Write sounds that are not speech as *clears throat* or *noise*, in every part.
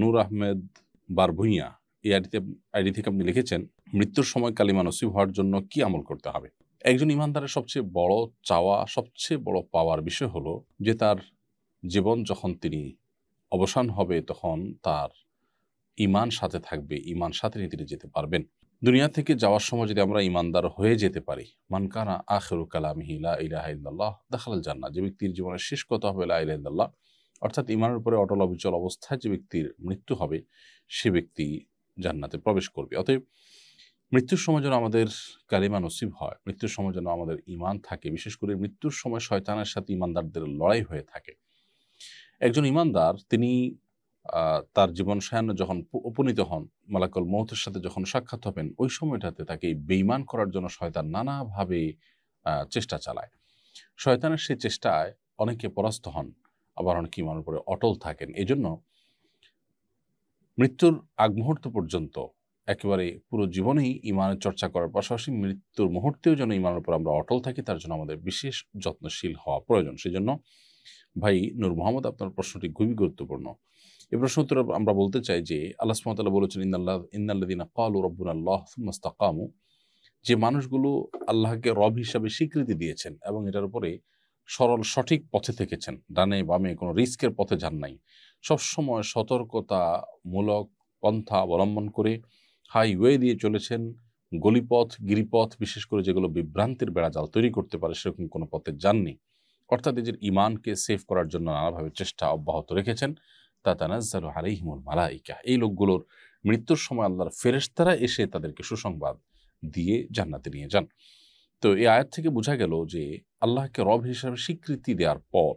নূর আহমেদ বারভুইয়া এই আইডিতে আইডি থেকে আপনি লিখেছেন মৃত্যুর সময় কালিমা নসিব হওয়ার জন্য কি আমল করতে হবে একজন ইমানদারের সবচেয়ে বড় চাওয়া সবচেয়ে বড় পাওয়ার বিষয় হলো যে তার জীবন যখন তিনি অবসান হবে তখন তার ইমান সাথে থাকবে ইমান সাথে নিয়ে তিনি যেতে পারবেন দুনিয়া থেকে যাওয়ার সময় যদি আমরা ইমানদার হয়ে যেতে পারি মানকানা আখেরু কালামিহি ইলাহ দেখাল জান্না যে ব্যক্তির জীবনের শেষ কথা হবে লাহ অর্থাৎ ইমানের উপরে অটল অবিচল অবস্থায় যে ব্যক্তির মৃত্যু হবে সে ব্যক্তি জান্নাতে প্রবেশ করবে অতএব মৃত্যুর সময় যেন আমাদের কালিমা নসিব হয় মৃত্যুর সময় যেন আমাদের ইমান থাকে বিশেষ করে মৃত্যুর সময় শয়তানের সাথে ইমানদারদের লড়াই হয়ে থাকে একজন ইমানদার তিনি তার জীবন সায়ান্য যখন উপনীত হন মালাকল মৌতের সাথে যখন সাক্ষাৎ হবেন ওই সময়টাতে তাকে বেইমান করার জন্য শয়তান নানাভাবে চেষ্টা চালায় শয়তানের সেই চেষ্টায় অনেকে পরাস্ত হন আবার অনেকেই মনে করে অটল থাকেন এই জন্য মৃত্যুর আগ মুহূর্ত পর্যন্ত একেবারে পুরো জীবনেই ইমানের চর্চা করার পাশাপাশি মৃত্যুর মুহূর্তেও যেন ইমানের উপর আমরা অটল থাকি তার জন্য আমাদের বিশেষ যত্নশীল হওয়া প্রয়োজন সেই জন্য ভাই নূর মোহাম্মদ আপনার প্রশ্নটি খুবই গুরুত্বপূর্ণ এ প্রশ্ন উত্তর আমরা বলতে চাই যে আল্লাহ সুমতাল্লাহ বলেছেন ইন্দাল্লাহ ইন্দাল্লাদিন কাল রব্বুল আল্লাহ মস্তাকামু যে মানুষগুলো আল্লাহকে রব হিসাবে স্বীকৃতি দিয়েছেন এবং এটার উপরে সরল সঠিক পথে থেকেছেন ডানে বামে কোনো রিস্কের পথে যান নাই সবসময় সতর্কতামূলক পন্থা অবলম্বন করে হাইওয়ে দিয়ে চলেছেন গলিপথ গিরিপথ বিশেষ করে যেগুলো বিভ্রান্তির বেড়াজাল তৈরি করতে পারে সেরকম কোনো পথে যাননি অর্থাৎ নিজের ইমানকে সেভ করার জন্য নানাভাবে চেষ্টা অব্যাহত রেখেছেন তা তানাজ্জাল আলিহিমুল মালাইকা এই লোকগুলোর মৃত্যুর সময় আল্লাহর ফেরেস্তারা এসে তাদেরকে সুসংবাদ দিয়ে জান্নাতে নিয়ে যান তো এই আয়াত থেকে বোঝা গেল যে আল্লাহকে রব হিসাবে স্বীকৃতি দেওয়ার পর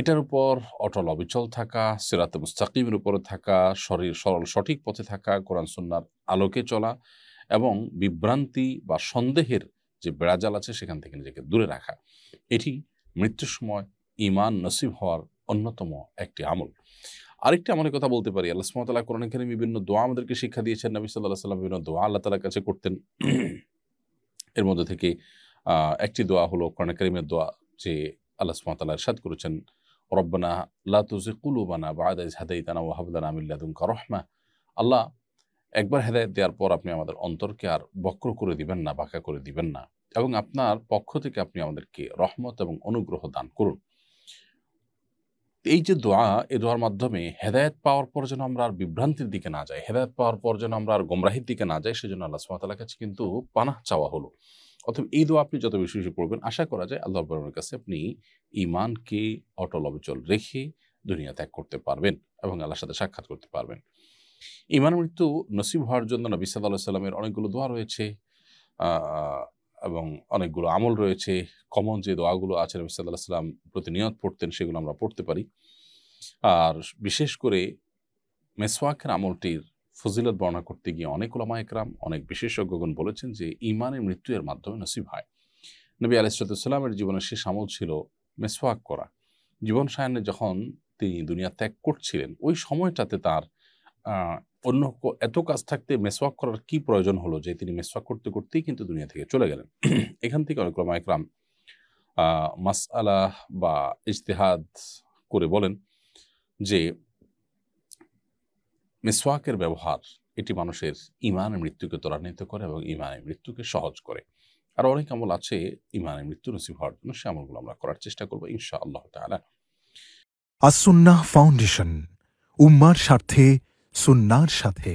এটার উপর অটল অবিচল থাকা সিরাত মুস্তাকিমের উপরে থাকা শরীর সরল সঠিক পথে থাকা কোরআন সন্ন্যার আলোকে চলা এবং বিভ্রান্তি বা সন্দেহের যে বেড়াজাল আছে সেখান থেকে নিজেকে দূরে রাখা এটি মৃত্যুর সময় ইমান নসিব হওয়ার অন্যতম একটি আমল আরেকটি আমাদের কথা বলতে পারি আল্লাহ সুমতাল্লাহ কোরআন এখানে বিভিন্ন দোয়া আমাদেরকে শিক্ষা দিয়েছেন নবী সাল্লাহ সাল্লাম বিভিন্ন দোয়া আল্লাহ তালার কাছে করতেন এর মধ্যে থেকে একটি দোয়া হলো কর্ণকারিমের দোয়া যে আল্লাহ সুমতাল্লাহ সাদ করেছেন রব্বানা কুলু বানা বা আদাইজ হাদাইতানা ও হাবদানা আমিল্লাদুমকা রহমা আল্লাহ একবার হেদায়ত দেওয়ার পর আপনি আমাদের অন্তরকে আর বক্র করে দিবেন না বাঁকা করে দিবেন না এবং আপনার পক্ষ থেকে আপনি আমাদেরকে রহমত এবং অনুগ্রহ দান করুন এই যে দোয়া এ দোয়ার মাধ্যমে হেদায়ত পাওয়ার পর যেন আমরা আর বিভ্রান্তির দিকে না যাই হেদায়ত পাওয়ার পর যেন আমরা আর গোমরাহির দিকে না যাই সেজন্য আল্লাহ সুমাতালার কাছে কিন্তু পানাহ চাওয়া হলো অথবা এই দোয়া আপনি যত বেশি বেশি পড়বেন আশা করা যায় আল্লাহ আব্বরের কাছে আপনি ইমানকে অটল অবচল রেখে দুনিয়া ত্যাগ করতে পারবেন এবং আল্লাহর সাথে সাক্ষাৎ করতে পারবেন ইমান মৃত্যু নসিব হওয়ার জন্য নবী সাদা সাল্লামের অনেকগুলো দোয়া রয়েছে এবং অনেকগুলো আমল রয়েছে কমন যে দোয়াগুলো আছে নবী সাল্লাহ সাল্লাম প্রতিনিয়ত পড়তেন সেগুলো আমরা পড়তে পারি আর বিশেষ করে মেসওয়াকের আমলটির ফজিলত বর্ণনা করতে গিয়ে অনেক ওলামা একরাম অনেক বিশেষজ্ঞগণ বলেছেন যে ইমানের মৃত্যুর মাধ্যমে নসিব হয় নবী আলাইসালামের জীবনের শেষ আমল ছিল মেসওয়াক করা জীবন সায়নে যখন তিনি দুনিয়া ত্যাগ করছিলেন ওই সময়টাতে তার অন্য এত কাজ থাকতে মেসওয়াক করার কি প্রয়োজন হলো যে তিনি মেসওয়াক করতে করতেই কিন্তু দুনিয়া থেকে চলে গেলেন *clears throat* এখান থেকে অনেক রমায়করাম মাস আলাহ বা ইজতেহাদ করে বলেন যে মেসওয়াকের ব্যবহার এটি মানুষের ইমানের মৃত্যুকে ত্বরান্বিত করে এবং ইমানের মৃত্যুকে সহজ করে আর অনেক আমল আছে ইমানের মৃত্যু নসিব হওয়ার জন্য সে আমলগুলো আমরা করার চেষ্টা করবো ইনশা আল্লাহ তালা আসুন্না ফাউন্ডেশন উম্মার স্বার্থে সুন্নার সাথে